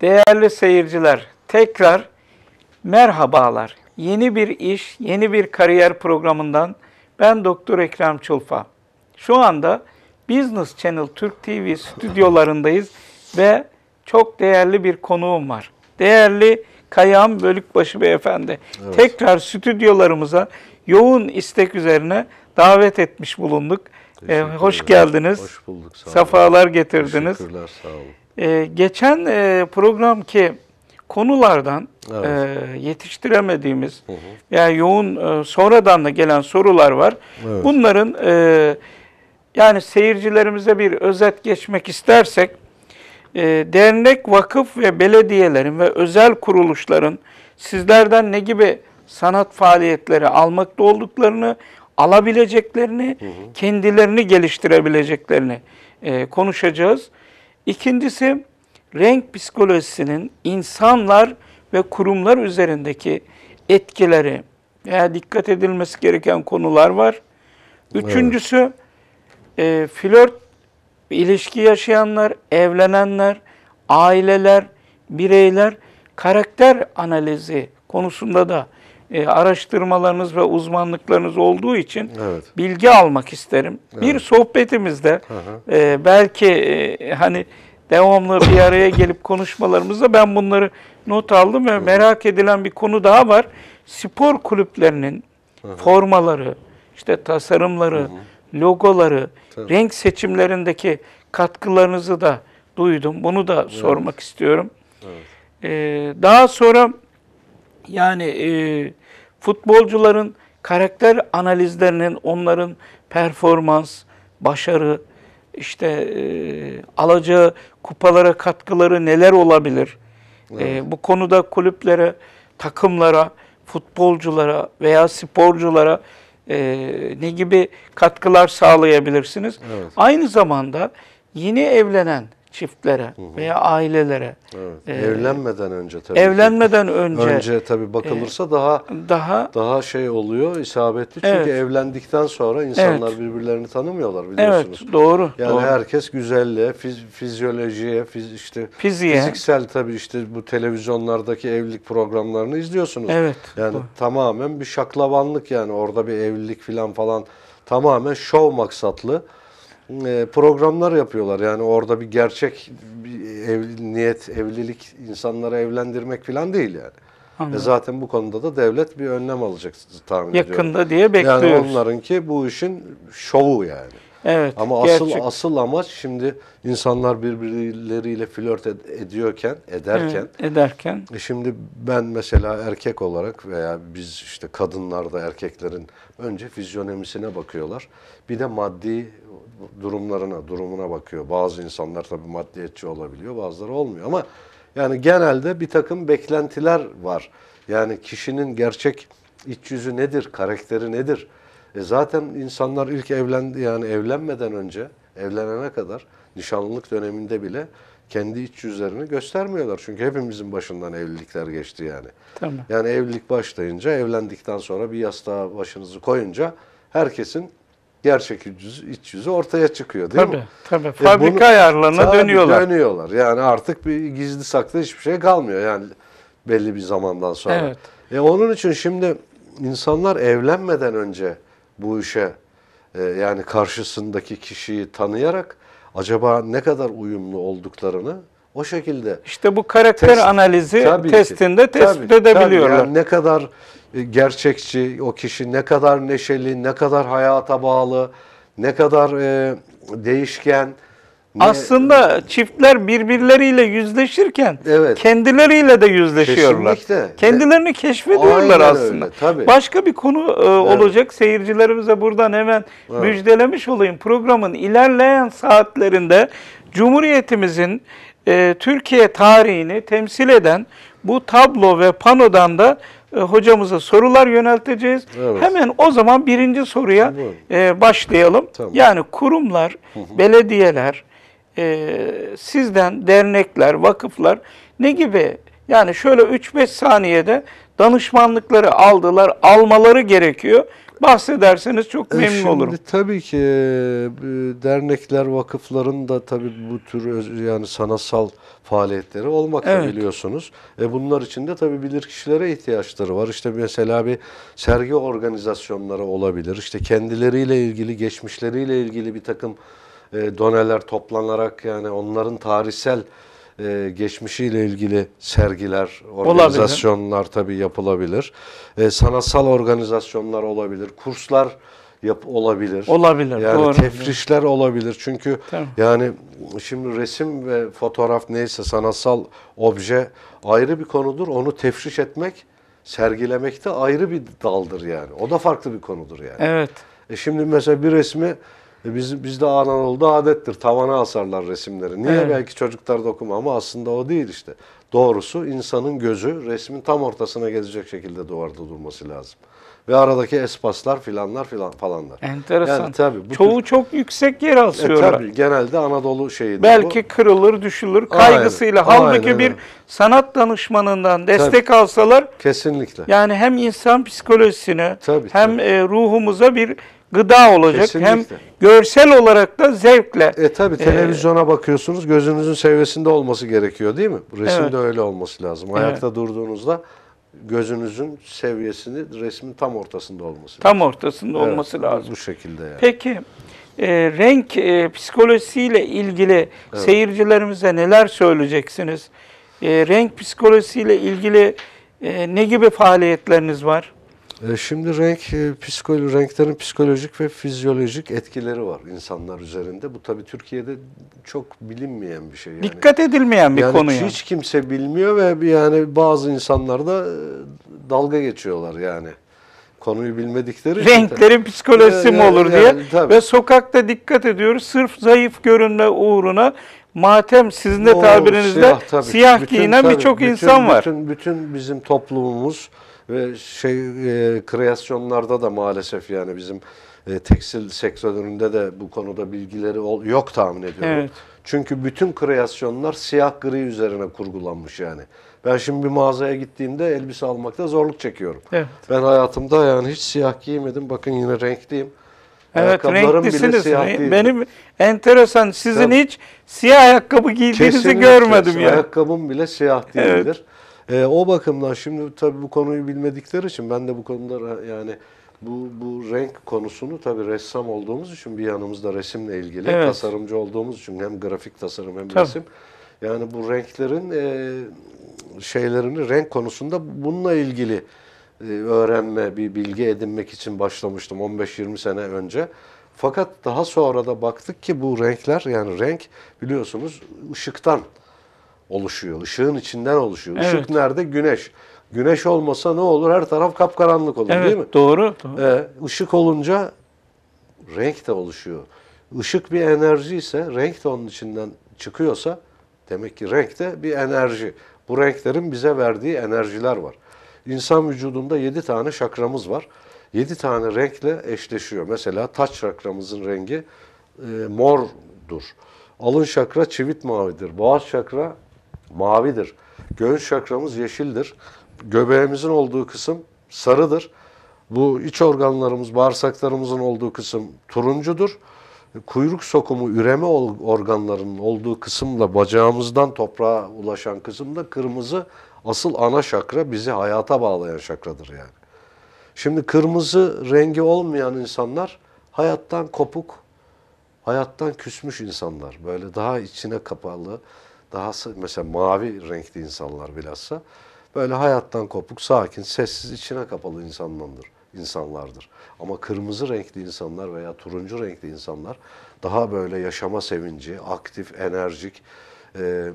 Değerli seyirciler, tekrar merhabalar. Yeni bir iş, yeni bir kariyer programından ben Doktor Ekrem Çulfa. Şu anda Business Channel Türk TV stüdyolarındayız ve çok değerli bir konuğum var. Değerli Kayam Bölükbaşı Beyefendi. Evet. Tekrar stüdyolarımıza yoğun istek üzerine davet etmiş bulunduk. Ee, hoş geldiniz. Hoş bulduk. Sağ olun. Safalar getirdiniz. Teşekkürler, sağ olun. E, geçen e, programki konulardan evet. e, yetiştiremediğimiz hı hı. yani yoğun e, sonradan da gelen sorular var. Evet. Bunların e, yani seyircilerimize bir özet geçmek istersek e, dernek, vakıf ve belediyelerin ve özel kuruluşların sizlerden ne gibi sanat faaliyetleri almakta olduklarını, alabileceklerini, hı hı. kendilerini geliştirebileceklerini e, konuşacağız. İkincisi renk psikolojisinin insanlar ve kurumlar üzerindeki etkileri veya dikkat edilmesi gereken konular var. Üçüncüsü evet. e, flört ilişki yaşayanlar, evlenenler, aileler, bireyler karakter analizi konusunda da e, araştırmalarınız ve uzmanlıklarınız olduğu için evet. bilgi almak isterim. Evet. Bir sohbetimizde E, belki e, hani devamlı bir araya gelip konuşmalarımızda ben bunları not aldım ve merak edilen bir konu daha var. Spor kulüplerinin formaları, işte tasarımları, logoları, Tabii. renk seçimlerindeki katkılarınızı da duydum. Bunu da evet. sormak istiyorum. Evet. Ee, daha sonra yani e, futbolcuların karakter analizlerinin onların performans, başarı, işte e, alacağı kupalara katkıları neler olabilir? E, evet. E, bu konuda kulüplere, takımlara, futbolculara veya sporculara e, ne gibi katkılar sağlayabilirsiniz? Evet. Aynı zamanda yeni evlenen çiftlere veya ailelere evet. E, evlenmeden önce tabii evlenmeden ki. önce önce tabii e, bakılırsa e, daha daha daha şey oluyor isabetli evet. çünkü evlendikten sonra insanlar evet. birbirlerini tanımıyorlar biliyorsunuz. Evet doğru. Yani doğru. herkes güzelliğe, fiz, fizyolojiye, fiz, işte Fiziye. fiziksel tabii işte bu televizyonlardaki evlilik programlarını izliyorsunuz. Evet. Yani doğru. tamamen bir şaklavanlık yani orada bir evlilik filan falan tamamen şov maksatlı. Ee, programlar yapıyorlar. Yani orada bir gerçek bir ev, niyet, evlilik, insanları evlendirmek falan değil yani. E zaten bu konuda da devlet bir önlem alacak tahmin Yakında ediyorum. Yakında diye bekliyoruz. Yani onlarınki bu işin şovu yani. Evet. Ama gerçek. asıl asıl amaç şimdi insanlar birbirleriyle flört ed- ediyorken, ederken. Evet, ederken. E şimdi ben mesela erkek olarak veya biz işte kadınlar da erkeklerin önce fizyonomisine bakıyorlar. Bir de maddi durumlarına, durumuna bakıyor. Bazı insanlar tabii maddiyetçi olabiliyor, bazıları olmuyor ama yani genelde bir takım beklentiler var. Yani kişinin gerçek iç yüzü nedir, karakteri nedir? E zaten insanlar ilk evlendi yani evlenmeden önce, evlenene kadar nişanlılık döneminde bile kendi iç yüzlerini göstermiyorlar. Çünkü hepimizin başından evlilikler geçti yani. Tamam. Yani evlilik başlayınca, evlendikten sonra bir yastığa başınızı koyunca herkesin gerçek yüzü, iç yüzü ortaya çıkıyor değil tabii, mi? Tabii. Fabrika e bunu, ayarlarına tabii, dönüyorlar. Dönüyorlar. Yani artık bir gizli saklı hiçbir şey kalmıyor yani belli bir zamandan sonra. Evet. E onun için şimdi insanlar evlenmeden önce bu işe e, yani karşısındaki kişiyi tanıyarak acaba ne kadar uyumlu olduklarını o şekilde. İşte bu karakter test, analizi testinde ki, tespit tabii, edebiliyorlar. Tabii yani ne kadar e, gerçekçi, o kişi ne kadar neşeli, ne kadar hayata bağlı, ne kadar e, değişken. Ne... Aslında çiftler birbirleriyle yüzleşirken evet. kendileriyle de yüzleşiyorlar. Kesinlikle. Kendilerini keşfediyorlar Aynen aslında. Öyle, tabii. Başka bir konu e, evet. olacak. Seyircilerimize buradan hemen evet. müjdelemiş olayım. Programın ilerleyen saatlerinde Cumhuriyetimizin e, Türkiye tarihini temsil eden bu tablo ve panodan da e, hocamıza sorular yönelteceğiz. Evet. Hemen o zaman birinci soruya e, başlayalım. Tamam. Yani kurumlar, belediyeler, e, sizden dernekler, vakıflar ne gibi yani şöyle 3-5 saniyede danışmanlıkları aldılar, almaları gerekiyor bahsederseniz çok e, memnun Şimdi, olurum. Tabii ki e, dernekler, vakıfların da tabii bu tür yani sanatsal faaliyetleri olmakta evet. biliyorsunuz. E bunlar için de tabii bilir kişilere ihtiyaçları var. İşte mesela bir sergi organizasyonları olabilir. İşte kendileriyle ilgili, geçmişleriyle ilgili bir takım e, doneler toplanarak yani onların tarihsel e, geçmişiyle ilgili sergiler, organizasyonlar olabilir. tabii yapılabilir. E, sanatsal organizasyonlar olabilir, kurslar yap olabilir. Olabilir. Yani doğru. tefrişler olabilir. Çünkü tamam. yani şimdi resim ve fotoğraf neyse sanatsal obje ayrı bir konudur. Onu tefriş etmek, sergilemek de ayrı bir daldır yani. O da farklı bir konudur yani. Evet. E şimdi mesela bir resmi e biz, de Anadolu'da adettir. Tavana asarlar resimleri. Niye? Evet. Belki çocuklar dokuma ama aslında o değil işte. Doğrusu insanın gözü resmin tam ortasına gelecek şekilde duvarda durması lazım. Ve aradaki espaslar filanlar filan falanlar. Enteresan. Yani tabii bu Çoğu tür... çok yüksek yer e asıyorlar. E, tabii genelde Anadolu şeyidir Belki bu. kırılır, düşülür kaygısıyla. Aynen, Halbuki aynen. bir sanat danışmanından destek tabii. alsalar kesinlikle. Yani hem insan psikolojisine tabii, hem tabii. E, ruhumuza bir gıda olacak. Kesinlikle. Hem görsel olarak da zevkle. E tabi ee, televizyona e, bakıyorsunuz gözünüzün seviyesinde olması gerekiyor değil mi? Resimde evet. öyle olması lazım. Ayakta evet. durduğunuzda gözünüzün seviyesini resmin tam ortasında olması tam lazım. Tam ortasında evet, olması lazım. Bu şekilde yani. Peki e, renk e, psikolojisiyle ilgili evet. seyircilerimize neler söyleyeceksiniz? E, renk psikolojisiyle ilgili e, ne gibi faaliyetleriniz var? E, şimdi renk, e, psikolo renklerin psikolojik ve fizyolojik etkileri var insanlar üzerinde. Bu tabii Türkiye'de çok bilinmeyen bir şey. Yani. Dikkat edilmeyen bir yani konu. Hiç yani. kimse bilmiyor ve yani bazı insanlar da e, dalga geçiyorlar yani. Konuyu bilmedikleri Renklerin işte. psikolojisi mi olur yani, diye. Yani, Ve sokakta dikkat ediyoruz. Sırf zayıf görünme uğruna matem sizin de tabirinizde siyah, tabii. siyah bütün, giyinen birçok insan var. Bütün, bütün bizim toplumumuz ve şey e, kreasyonlarda da maalesef yani bizim e, tekstil sektöründe de bu konuda bilgileri ol, yok tahmin ediyorum. Evet. Çünkü bütün kreasyonlar siyah gri üzerine kurgulanmış yani. Ben şimdi bir mağazaya gittiğimde elbise almakta zorluk çekiyorum. Evet. Ben hayatımda yani hiç siyah giymedim. Bakın yine renkliyim. Evet renklisiniz. Benim enteresan sizin ben, hiç siyah ayakkabı giydiğinizi görmedim ya. Ayakkabım bile siyah değildir. Evet. E, o bakımdan şimdi tabii bu konuyu bilmedikleri için ben de bu konuda yani bu, bu renk konusunu tabii ressam olduğumuz için bir yanımızda resimle ilgili, evet. tasarımcı olduğumuz için hem grafik tasarım hem tabii. resim. Yani bu renklerin e, şeylerini, renk konusunda bununla ilgili e, öğrenme, bir bilgi edinmek için başlamıştım 15-20 sene önce. Fakat daha sonra da baktık ki bu renkler yani renk biliyorsunuz ışıktan oluşuyor. Işığın içinden oluşuyor. Işık nerede? Güneş. Güneş olmasa ne olur? Her taraf kapkaranlık olur evet, değil mi? Doğru. doğru. Ee, ışık olunca renk de oluşuyor. Işık bir enerji ise renk de onun içinden çıkıyorsa demek ki renk de bir enerji. Bu renklerin bize verdiği enerjiler var. İnsan vücudunda yedi tane şakramız var. Yedi tane renkle eşleşiyor. Mesela taç şakramızın rengi e, mordur. Alın şakra çivit mavidir. Boğaz şakra mavidir. Göğüs şakramız yeşildir. Göbeğimizin olduğu kısım sarıdır. Bu iç organlarımız, bağırsaklarımızın olduğu kısım turuncudur. Kuyruk sokumu, üreme organlarının olduğu kısımla bacağımızdan toprağa ulaşan kısımda kırmızı asıl ana şakra bizi hayata bağlayan şakradır yani. Şimdi kırmızı rengi olmayan insanlar hayattan kopuk, hayattan küsmüş insanlar. Böyle daha içine kapalı, daha mesela mavi renkli insanlar bilhassa böyle hayattan kopuk, sakin, sessiz, içine kapalı insanlardır. insanlardır. Ama kırmızı renkli insanlar veya turuncu renkli insanlar daha böyle yaşama sevinci, aktif, enerjik, e,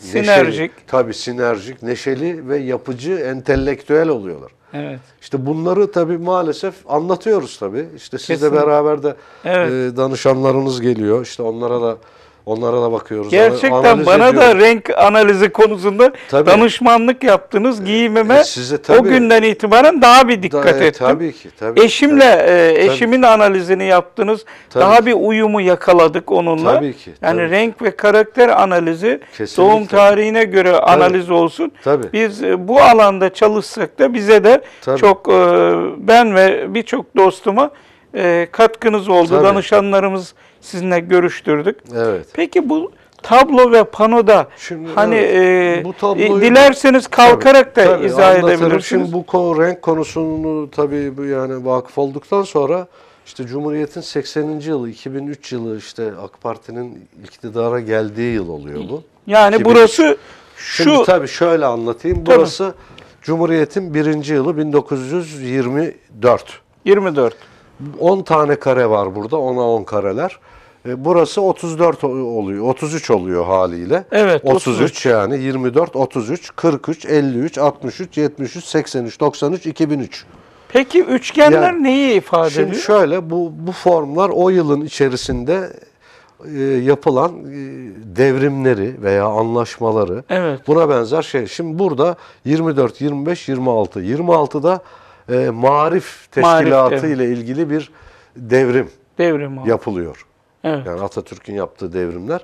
sinerjik. Neşeli, tabii sinerjik, neşeli ve yapıcı, entelektüel oluyorlar. Evet. İşte bunları tabii maalesef anlatıyoruz tabii. İşte sizle beraber de evet. e, danışanlarınız geliyor. İşte onlara da Onlara da bakıyoruz. Gerçekten bana ediyoruz. da renk analizi konusunda tabii. danışmanlık yaptınız. E, Giyimime e, size, tabii, o günden itibaren daha bir dikkat da, e, ettim. tabii ki. Tabii, Eşimle tabii, e, eşimin tabii. analizini yaptınız. Tabii daha bir uyumu yakaladık onunla. Tabii ki. Yani renk ve karakter analizi Kesinlikle. doğum tarihine göre tabii. analiz olsun. Tabii. Biz e, bu alanda çalışsak da bize de tabii. çok e, ben ve birçok dostuma e, katkınız oldu. Tabii. Danışanlarımız sizinle görüştürdük. Evet. Peki bu tablo ve panoda Şimdi, hani evet, e, bu tabloyu, dilerseniz kalkarak tabii, da tabii, izah edebilirsiniz. Şimdi bu konu, renk konusunu tabii bu yani vakıf olduktan sonra işte Cumhuriyet'in 80. yılı, 2003 yılı işte AK Parti'nin iktidara geldiği yıl oluyor bu. Yani 2003. burası şu... Şimdi tabii şöyle anlatayım. Burası tabii. Cumhuriyet'in birinci yılı 1924. 24. 10 tane kare var burada. 10'a 10 kareler. E, burası 34 oluyor. 33 oluyor haliyle. Evet. 33, 33 yani 24, 33, 43, 53, 63, 73, 83, 93, 2003. Peki üçgenler yani, neyi ifade ediyor? Şimdi şöyle bu bu formlar o yılın içerisinde e, yapılan e, devrimleri veya anlaşmaları evet. buna benzer şey. Şimdi burada 24, 25, 26. 26'da e, marif teşkilatı marif ile ilgili bir devrim, devrim yapılıyor. Evet. Yani Atatürk'ün yaptığı devrimler.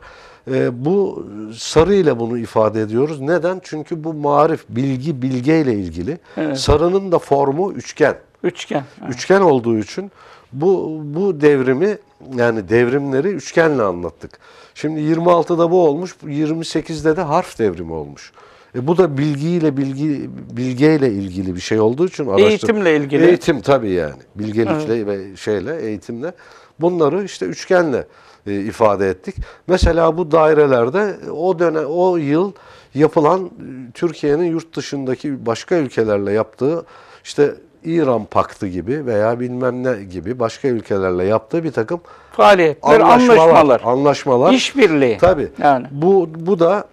E, bu sarı ile bunu ifade ediyoruz. Neden? Çünkü bu marif, bilgi, bilge ile ilgili. Evet. Sarının da formu üçgen. Üçgen. Evet. Üçgen olduğu için bu bu devrimi yani devrimleri üçgenle anlattık. Şimdi 26'da bu olmuş, 28'de de harf devrimi olmuş. E bu da bilgiyle bilgi bilgeyle ilgili bir şey olduğu için araştır. Eğitimle ilgili. Eğitim tabii yani. Bilgelikle evet. ve şeyle, eğitimle. Bunları işte üçgenle e, ifade ettik. Mesela bu dairelerde o dönem o yıl yapılan e, Türkiye'nin yurt dışındaki başka ülkelerle yaptığı işte İran paktı gibi veya bilmem ne gibi başka ülkelerle yaptığı bir takım faaliyetler, anlaşmalar, anlaşmalar, anlaşmalar işbirliği. Tabii. Yani bu bu da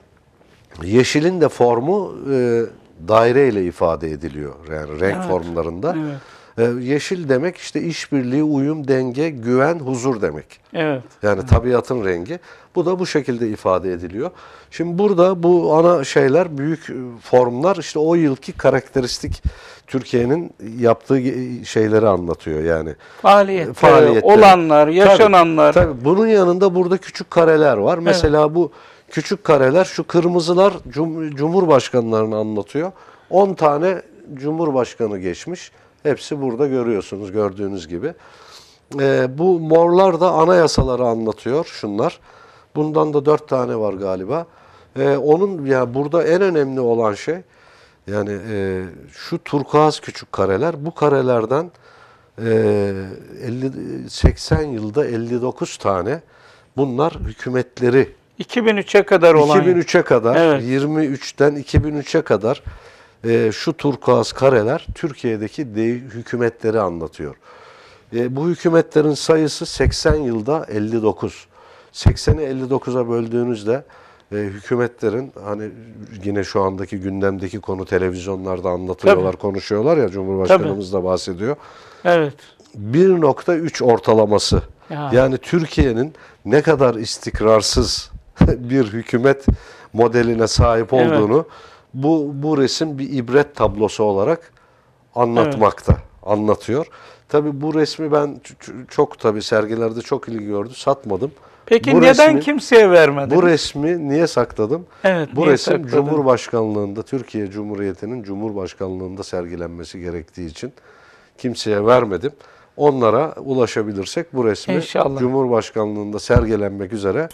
Yeşilin de formu e, ile ifade ediliyor yani renk evet. formlarında. Evet. Ee, yeşil demek işte işbirliği, uyum, denge, güven, huzur demek. Evet. Yani evet. tabiatın rengi. Bu da bu şekilde ifade ediliyor. Şimdi burada bu ana şeyler, büyük e, formlar işte o yılki karakteristik Türkiye'nin yaptığı şeyleri anlatıyor yani. Faaliyetleri, faaliyetleri. olanlar, yaşananlar. Tabii, tabii. Bunun yanında burada küçük kareler var. Mesela evet. bu küçük kareler şu kırmızılar cum cumhurbaşkanlarını anlatıyor. 10 tane cumhurbaşkanı geçmiş. Hepsi burada görüyorsunuz gördüğünüz gibi. E, bu morlar da anayasaları anlatıyor şunlar. Bundan da 4 tane var galiba. E, onun ya yani burada en önemli olan şey yani e, şu turkuaz küçük kareler bu karelerden e, 50 80 yılda 59 tane bunlar hükümetleri 2003'e kadar olan. 2003'e kadar, evet. 23'ten 2003'e kadar e, şu turkuaz kareler Türkiye'deki de, hükümetleri anlatıyor. E, bu hükümetlerin sayısı 80 yılda 59. 80'i 59'a böldüğünüzde e, hükümetlerin hani yine şu andaki gündemdeki konu televizyonlarda anlatıyorlar, Tabii. konuşuyorlar ya Cumhurbaşkanımız Tabii. da bahsediyor. Evet. 1.3 ortalaması. Ya. Yani Türkiye'nin ne kadar istikrarsız bir hükümet modeline sahip olduğunu evet. bu bu resim bir ibret tablosu olarak anlatmakta, evet. anlatıyor. Tabii bu resmi ben çok tabii sergilerde çok ilgi gördü. Satmadım. Peki bu neden resmi, kimseye vermedin? Bu resmi niye sakladım? Evet, bu niye resim sakladın? Cumhurbaşkanlığında, Türkiye Cumhuriyeti'nin Cumhurbaşkanlığında sergilenmesi gerektiği için kimseye vermedim. Onlara ulaşabilirsek bu resmi İnşallah. Cumhurbaşkanlığında sergilenmek üzere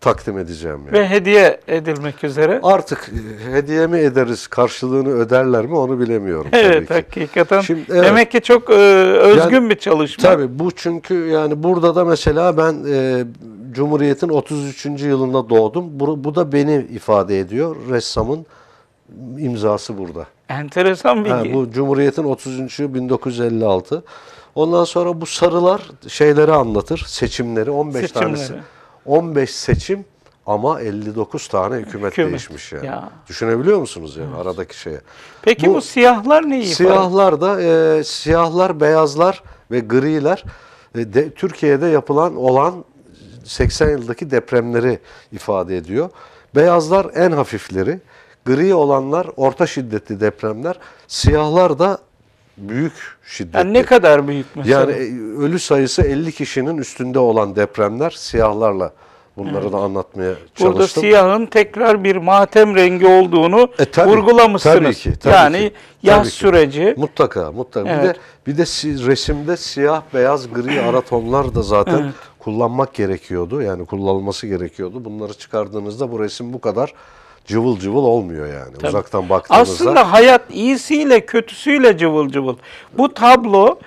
takdim edeceğim. Yani. Ve hediye edilmek üzere. Artık e, hediye mi ederiz, karşılığını öderler mi onu bilemiyorum. Evet tabii ki. hakikaten. Şimdi, evet. Demek ki çok e, özgün yani, bir çalışma. Tabii bu çünkü yani burada da mesela ben e, Cumhuriyet'in 33. yılında doğdum. Bu, bu da beni ifade ediyor. Ressamın imzası burada. Enteresan bilgi. Yani bu Cumhuriyet'in 33. 1956. Ondan sonra bu sarılar şeyleri anlatır, seçimleri 15 seçimleri. tanesi. 15 seçim ama 59 tane hükümet, hükümet. değişmiş yani. Ya. Düşünebiliyor musunuz yani evet. aradaki şeye? Peki bu, bu siyahlar ne ifade? Siyahlar da e, siyahlar, beyazlar ve griler e, de, Türkiye'de yapılan olan 80 yıldaki depremleri ifade ediyor. Beyazlar en hafifleri, gri olanlar orta şiddetli depremler, siyahlar da büyük şiddetli. Yani ne kadar büyük mesela? Yani e, ölü sayısı 50 kişinin üstünde olan depremler siyahlarla bunları evet. da anlatmaya çalıştım. Burada siyahın tekrar bir matem rengi olduğunu e, tabii, vurgulamışsınız. Tabii ki. Tabii yani ki, yaz tabii süreci. Ki. Mutlaka mutlaka. Evet. Bir de bir de resimde siyah, beyaz, gri ara tonlar da zaten evet. kullanmak gerekiyordu. Yani kullanılması gerekiyordu. Bunları çıkardığınızda bu resim bu kadar cıvıl cıvıl olmuyor yani Tabii. uzaktan baktığınızda. Aslında hayat iyisiyle kötüsüyle cıvıl cıvıl. Bu tablo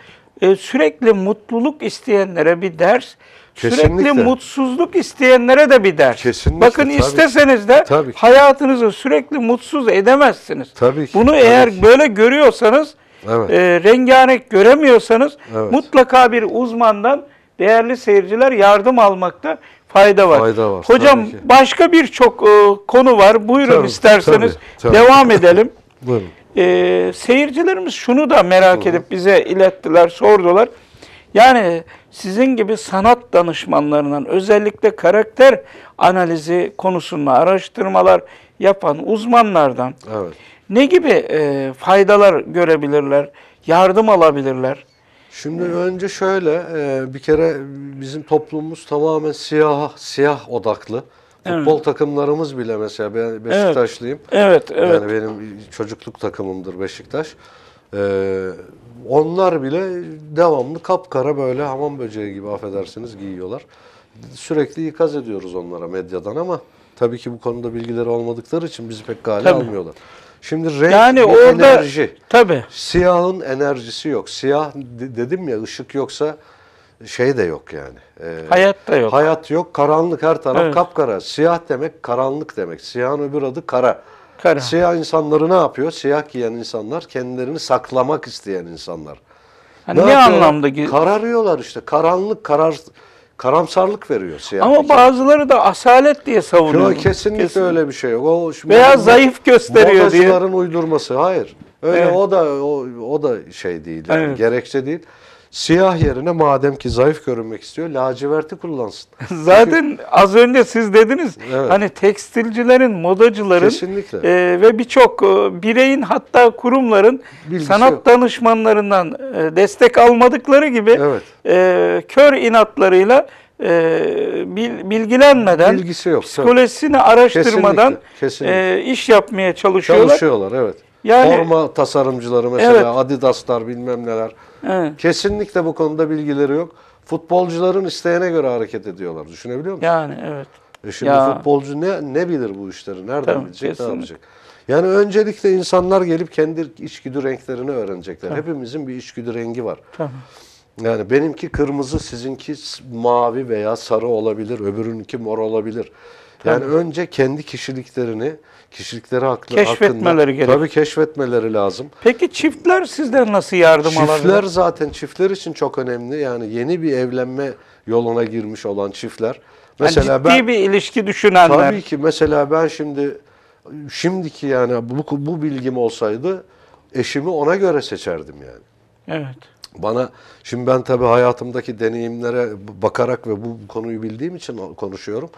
e, sürekli mutluluk isteyenlere bir ders, Kesinlikle. sürekli mutsuzluk isteyenlere de bir ders. Kesinlikle. Bakın tabii isteseniz de tabii hayatınızı sürekli mutsuz edemezsiniz. Tabii ki. Bunu tabii eğer ki. böyle görüyorsanız, evet. e, rengarenk göremiyorsanız evet. mutlaka bir uzmandan değerli seyirciler yardım almakta fayda var. Fayda var. Hocam başka birçok e, konu var. Buyurun tabii, isterseniz tabii, tabii. devam edelim. Buyurun. E, seyircilerimiz şunu da merak Buyurun. edip bize ilettiler, sordular. Yani sizin gibi sanat danışmanlarından özellikle karakter analizi konusunda araştırmalar yapan uzmanlardan evet. ne gibi e, faydalar görebilirler, yardım alabilirler? Şimdi evet. önce şöyle e, bir kere bizim toplumumuz tamamen siyah siyah odaklı. Futbol evet. takımlarımız bile mesela ben Beşiktaşlıyım. Evet, evet. Yani benim çocukluk takımımdır Beşiktaş. E, onlar bile devamlı kapkara böyle hamam böceği gibi affedersiniz giyiyorlar. Sürekli ikaz ediyoruz onlara medyadan ama tabii ki bu konuda bilgileri olmadıkları için bizi pek gale tabii. almıyorlar. Şimdi renk yani orada, enerji. Tabii. Siyahın enerjisi yok. Siyah dedim ya ışık yoksa şey de yok yani. E, hayat da yok. Hayat yok. Karanlık her taraf evet. kapkara. Siyah demek karanlık demek. Siyahın öbür adı kara. Kara. Siyah insanları ne yapıyor? Siyah giyen insanlar kendilerini saklamak isteyen insanlar. Hani ne, ne anlamda? Kararıyorlar işte. Karanlık karar karamsarlık veriyor siyaset. Ama bazıları da asalet diye savunuyor. Yok kesinlikle, kesinlikle öyle bir şey yok. O Veya zayıf gösteriyor diye. Modacıların uydurması. Hayır. Öyle evet. o da o, o da şey değil. Yani evet. Gerekçe değil. Siyah yerine madem ki zayıf görünmek istiyor laciverti kullansın. Zaten az önce siz dediniz evet. hani tekstilcilerin, modacıların Kesinlikle. E, ve birçok e, bireyin hatta kurumların Bilgisi sanat yok. danışmanlarından e, destek almadıkları gibi evet. e, kör inatlarıyla e, bilgilenmeden, Bilgisi yok, psikolojisini tabii. araştırmadan kesinlikle, kesinlikle. E, iş yapmaya çalışıyorlar. Çalışıyorlar, evet. Yani, Forma tasarımcıları mesela evet. Adidas'lar bilmem neler. Evet. Kesinlikle bu konuda bilgileri yok. Futbolcuların isteğine göre hareket ediyorlar. Düşünebiliyor musun? Yani evet. E şimdi ya. futbolcu ne ne bilir bu işleri? Nereden Tabii, bilecek, kesinlikle. ne yapacak? Yani öncelikle insanlar gelip kendi içgüdü renklerini öğrenecekler. Tabii. Hepimizin bir içgüdü rengi var. Tabii. Yani benimki kırmızı, sizinki mavi veya sarı olabilir, öbürününki mor olabilir. Yani önce kendi kişiliklerini, kişilikleri hakkında keşfetmeleri hakkında, Tabii keşfetmeleri lazım. Peki çiftler sizden nasıl yardım çiftler alabilir? Çiftler zaten çiftler için çok önemli. Yani yeni bir evlenme yoluna girmiş olan çiftler. Mesela yani ciddi ben, bir ilişki düşünenler. Tabii ki mesela ben şimdi şimdiki yani bu, bu bilgim olsaydı eşimi ona göre seçerdim yani. Evet. Bana şimdi ben tabii hayatımdaki deneyimlere bakarak ve bu konuyu bildiğim için konuşuyorum.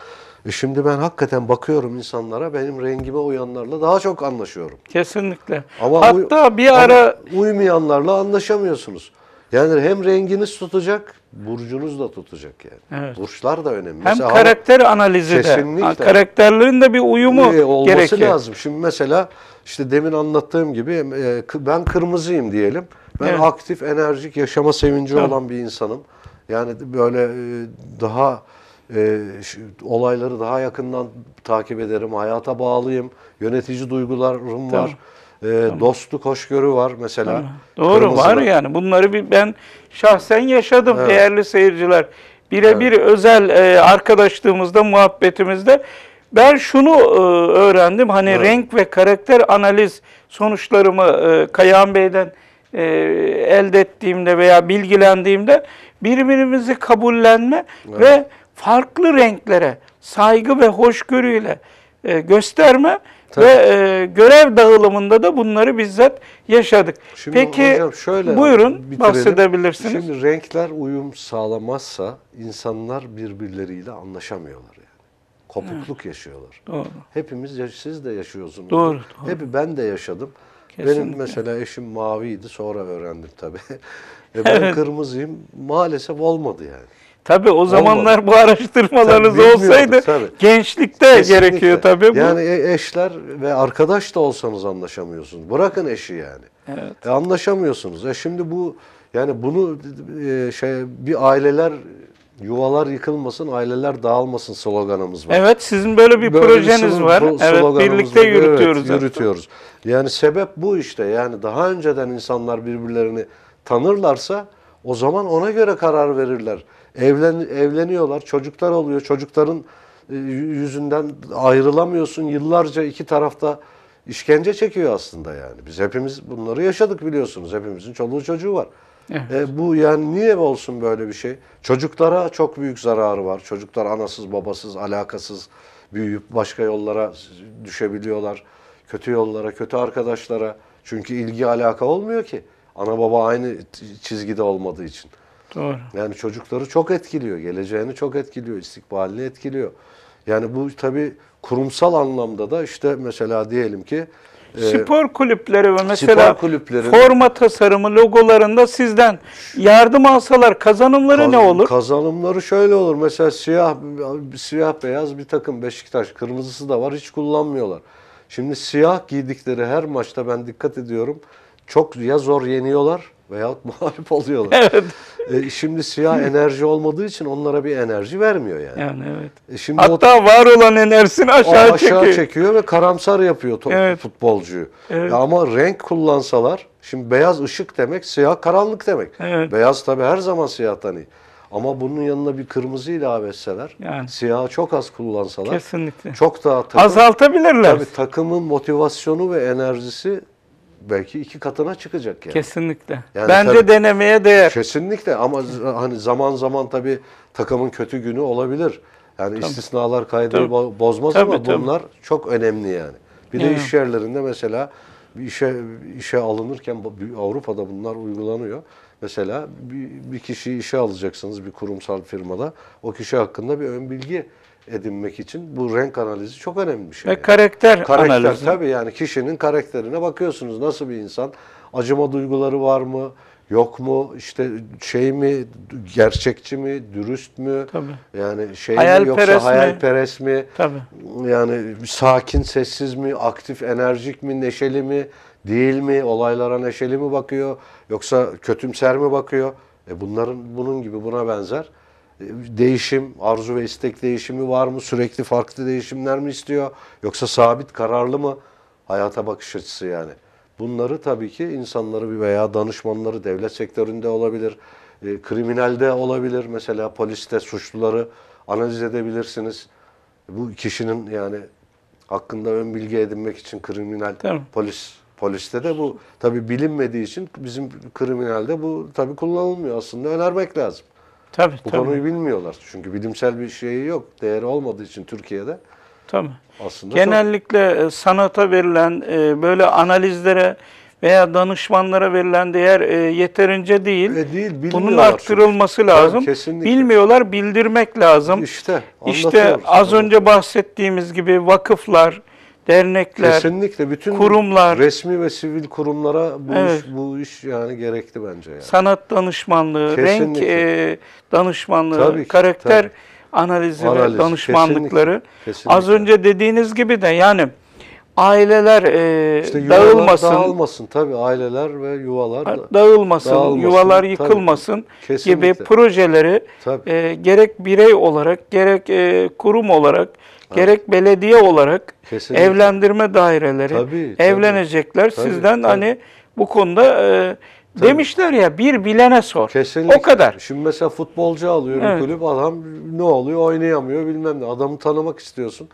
E şimdi ben hakikaten bakıyorum insanlara benim rengime uyanlarla daha çok anlaşıyorum. Kesinlikle. Ama Hatta bir ara uymayanlarla anlaşamıyorsunuz. Yani hem renginiz tutacak, burcunuz da tutacak yani. Evet. Burçlar da önemli. Hem mesela karakter hava, analizi kesinlikle. de, karakterlerin de bir uyumu e, olması gerekiyor. lazım. Şimdi mesela işte demin anlattığım gibi e, ben kırmızıyım diyelim. Ben evet. aktif, enerjik, yaşama sevinci evet. olan bir insanım. Yani böyle e, daha e, şu, olayları daha yakından takip ederim, hayata bağlıyım, yönetici duygularım tamam. var. E, tamam. Dostluk, hoşgörü var mesela. Tamam. Doğru Kırmızı var da. yani bunları bir ben şahsen yaşadım evet. değerli seyirciler. Birebir evet. özel e, arkadaşlığımızda, muhabbetimizde ben şunu e, öğrendim. Hani evet. renk ve karakter analiz sonuçlarımı e, Kayahan Bey'den e, elde ettiğimde veya bilgilendiğimde birbirimizi kabullenme evet. ve farklı renklere saygı ve hoşgörüyle e, gösterme Tabii. ve e, görev dağılımında da bunları bizzat yaşadık. Şimdi Peki hocam şöyle buyurun bitirelim. bahsedebilirsiniz. Şimdi renkler uyum sağlamazsa insanlar birbirleriyle anlaşamıyorlar yani. Kopukluk evet. yaşıyorlar. Doğru. Hepimiz siz de yaşıyorsunuz. Doğru, doğru. Hep ben de yaşadım. Kesinlikle. Benim mesela eşim maviydi sonra öğrendim tabii. e ben evet. kırmızıyım maalesef olmadı yani. Tabi o zamanlar Olmadı. bu araştırmalarınız tabii, olsaydı tabii. gençlikte Kesinlikle. gerekiyor tabi bu. Yani e, eşler ve arkadaş da olsanız anlaşamıyorsunuz. Bırakın eşi yani. Evet. E anlaşamıyorsunuz. E şimdi bu yani bunu e, şey bir aileler yuvalar yıkılmasın, aileler dağılmasın sloganımız var. Evet, sizin böyle bir böyle projeniz bir var. Evet, birlikte var. yürütüyoruz. Evet, yürütüyoruz. Yani sebep bu işte. Yani daha önceden insanlar birbirlerini tanırlarsa o zaman ona göre karar verirler. Evlen, evleniyorlar, çocuklar oluyor. Çocukların e, yüzünden ayrılamıyorsun. Yıllarca iki tarafta işkence çekiyor aslında yani. Biz hepimiz bunları yaşadık biliyorsunuz. Hepimizin çoluğu çocuğu var. Evet. E, bu yani niye olsun böyle bir şey? Çocuklara çok büyük zararı var. Çocuklar anasız, babasız, alakasız büyüyüp başka yollara düşebiliyorlar. Kötü yollara, kötü arkadaşlara. Çünkü ilgi alaka olmuyor ki. Ana baba aynı çizgide olmadığı için. Doğru. Yani çocukları çok etkiliyor, geleceğini çok etkiliyor, istikbalini etkiliyor. Yani bu tabii kurumsal anlamda da işte mesela diyelim ki e, spor kulüpleri ve mesela kulüplerin, forma tasarımı logolarında sizden yardım alsalar kazanımları kaz, ne olur? Kazanımları şöyle olur. Mesela siyah siyah beyaz bir takım Beşiktaş kırmızısı da var hiç kullanmıyorlar. Şimdi siyah giydikleri her maçta ben dikkat ediyorum çok ya zor yeniyorlar veya muhalif oluyorlar. Evet. E, şimdi siyah enerji olmadığı için onlara bir enerji vermiyor yani. Yani evet. E şimdi Hatta o, var olan enerjisini aşağı, aşağı çekiyor. Aşağı çekiyor ve karamsar yapıyor evet. futbolcuyu. Evet. Ya ama renk kullansalar, şimdi beyaz ışık demek, siyah karanlık demek. Evet. Beyaz tabii her zaman siyahtan iyi. Ama bunun yanına bir kırmızı ilave etseler, yani. siyahı çok az kullansalar, Kesinlikle. çok daha takım, azaltabilirler. Tabii takımın motivasyonu ve enerjisi belki iki katına çıkacak yani. Kesinlikle. Yani Bence tabii, denemeye değer. Kesinlikle ama hani zaman zaman tabii takımın kötü günü olabilir. Yani tabii. istisnalar kaydını tabii. bozmaz tabii, ama tabii. bunlar çok önemli yani. Bir de yani. iş yerlerinde mesela bir işe işe alınırken Avrupa'da bunlar uygulanıyor. Mesela bir, bir kişiyi işe alacaksınız bir kurumsal firmada. O kişi hakkında bir ön bilgi edinmek için bu renk analizi çok önemli bir şey. Ve yani. karakter, karakter analizi. Tabii yani kişinin karakterine bakıyorsunuz. Nasıl bir insan? Acıma duyguları var mı? Yok mu? İşte şey mi? Gerçekçi mi? Dürüst mü? Tabii. Yani şey hayal mi yoksa hayalperest mi? mi? Tabii. Yani sakin, sessiz mi? Aktif, enerjik mi? Neşeli mi? Değil mi? Olaylara neşeli mi bakıyor? Yoksa kötümser mi bakıyor? E bunların bunun gibi buna benzer değişim, arzu ve istek değişimi var mı? Sürekli farklı değişimler mi istiyor? Yoksa sabit, kararlı mı? Hayata bakış açısı yani. Bunları tabii ki insanları veya danışmanları devlet sektöründe olabilir, e, kriminalde olabilir. Mesela poliste suçluları analiz edebilirsiniz. Bu kişinin yani hakkında ön bilgi edinmek için kriminal tamam. polis poliste de bu tabii bilinmediği için bizim kriminalde bu tabii kullanılmıyor aslında önermek lazım. Tabii, Bu tabii. konuyu bilmiyorlar. Çünkü bilimsel bir şeyi yok. Değeri olmadığı için Türkiye'de. Tabii. Aslında Genellikle çok... E, sanata verilen e, böyle analizlere veya danışmanlara verilen değer e, yeterince değil. E değil Bunun arttırılması çünkü. lazım. Yani kesinlikle. Bilmiyorlar, bildirmek lazım. İşte, işte az önce bahsettiğimiz gibi vakıflar, dernekler, Kesinlikle bütün kurumlar, resmi ve sivil kurumlara bu evet. iş bu iş yani gerekli bence yani. Sanat danışmanlığı, kesinlikle. renk e, danışmanlığı, tabii ki, karakter tabii. analizi Analiz, ve danışmanlıkları. Kesinlikle, kesinlikle. Az önce dediğiniz gibi de yani aileler e, işte dağılmasın. Dağılmasın tabii aileler ve yuvalar dağılmasın, dağılmasın, yuvalar yıkılmasın tabii, gibi projeleri E, gerek birey olarak gerek e, kurum olarak gerek belediye olarak Kesinlikle. evlendirme daireleri tabii, evlenecekler. Tabii, Sizden tabii. hani bu konuda e, Tabii. Demişler ya bir bilene sor. Kesinlikle. O kadar. Şimdi mesela futbolcu alıyorum evet. kulüp adam ne oluyor oynayamıyor bilmem ne. Adamı tanımak istiyorsun.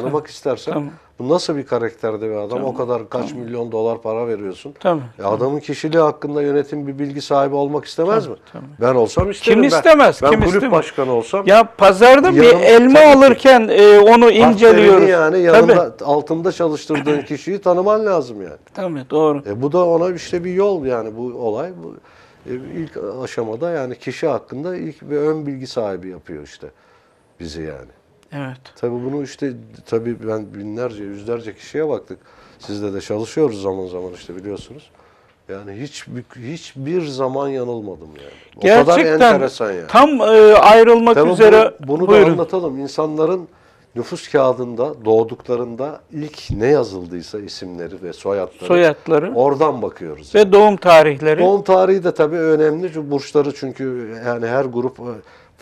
Tanımak Tabii. istersen tamam. bu nasıl bir karakterde bir adam? Tamam. O kadar kaç tamam. milyon dolar para veriyorsun. Tamam. E adamın kişiliği hakkında yönetim bir bilgi sahibi olmak istemez tamam. mi? Tamam. Ben olsam isterim. Kim istemez? Ben, ben Kim kulüp istemez? başkanı olsam. Ya pazarda yanım, bir elma tabii, alırken e, onu inceliyoruz. yani yanında tabii. altında çalıştırdığın kişiyi tanıman lazım yani. Tamam, doğru. E, bu da ona işte bir yol yani bu olay. Bu e, ilk aşamada yani kişi hakkında ilk bir ön bilgi sahibi yapıyor işte bizi yani. Evet. Tabii bunu işte tabii ben binlerce, yüzlerce kişiye baktık. Sizde de çalışıyoruz zaman zaman işte biliyorsunuz. Yani hiç hiçbir zaman yanılmadım yani. O Gerçekten, kadar enteresan yani. Tam e, ayrılmak Tabii üzere. Bunu, bunu da anlatalım. İnsanların nüfus kağıdında doğduklarında ilk ne yazıldıysa isimleri ve soyadları. Soyadları. Oradan bakıyoruz. Ve yani. doğum tarihleri. Doğum tarihi de tabii önemli. Burçları çünkü yani her grup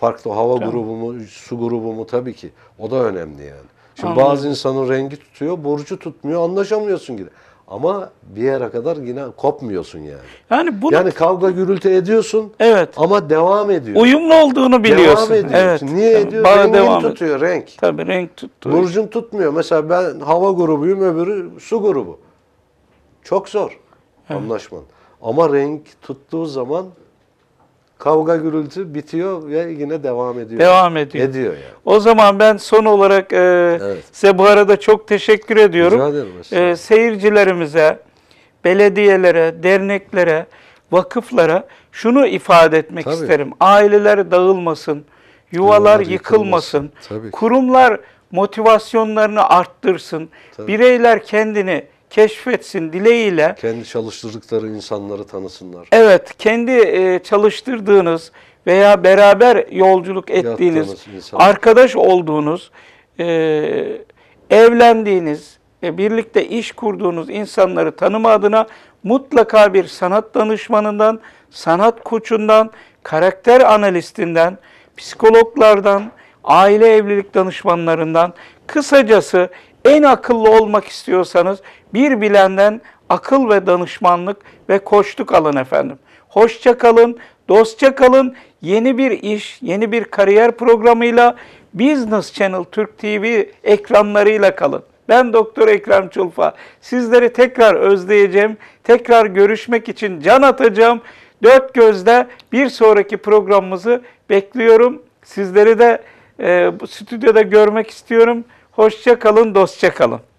farklı hava tamam. grubu mu, su grubu mu tabii ki. O da önemli yani. Şimdi Anladım. bazı insanın rengi tutuyor, borcu tutmuyor, anlaşamıyorsun gibi. Ama bir yere kadar yine kopmuyorsun yani. Yani bunu Yani kavga gürültü ediyorsun. Evet. Ama devam ediyor. Uyumlu olduğunu biliyorsun. Devam ediyor. Evet. niye yani ediyor? Rengin devam tutuyor ediyor. renk. Tabii renk tuttu. Burcun tutmuyor. Mesela ben hava grubuyum, öbürü su grubu. Çok zor evet. anlaşman. Ama renk tuttuğu zaman Kavga gürültü bitiyor ve yine devam ediyor. Devam ediyor. Ediyor yani. O zaman ben son olarak e, evet. size bu arada çok teşekkür ediyorum. Rica ederim. E, seyircilerimize, belediyelere, derneklere, vakıflara şunu ifade etmek Tabii. isterim. Aileler dağılmasın, yuvalar, yuvalar yıkılmasın, yıkılmasın. Tabii. kurumlar motivasyonlarını arttırsın, Tabii. bireyler kendini keşfetsin dileğiyle. Kendi çalıştırdıkları insanları tanısınlar. Evet, kendi e, çalıştırdığınız veya beraber yolculuk ettiğiniz, arkadaş olduğunuz, e, evlendiğiniz, e, birlikte iş kurduğunuz insanları tanıma adına mutlaka bir sanat danışmanından, sanat koçundan, karakter analistinden, psikologlardan, aile evlilik danışmanlarından, kısacası en akıllı olmak istiyorsanız bir bilenden akıl ve danışmanlık ve koştuk alın efendim. Hoşça kalın, dostça kalın. Yeni bir iş, yeni bir kariyer programıyla Business Channel Türk TV ekranlarıyla kalın. Ben Doktor Ekrem Çulfa. Sizleri tekrar özleyeceğim. Tekrar görüşmek için can atacağım. Dört gözle bir sonraki programımızı bekliyorum. Sizleri de e, stüdyoda görmek istiyorum. Hoşça kalın, dostça kalın.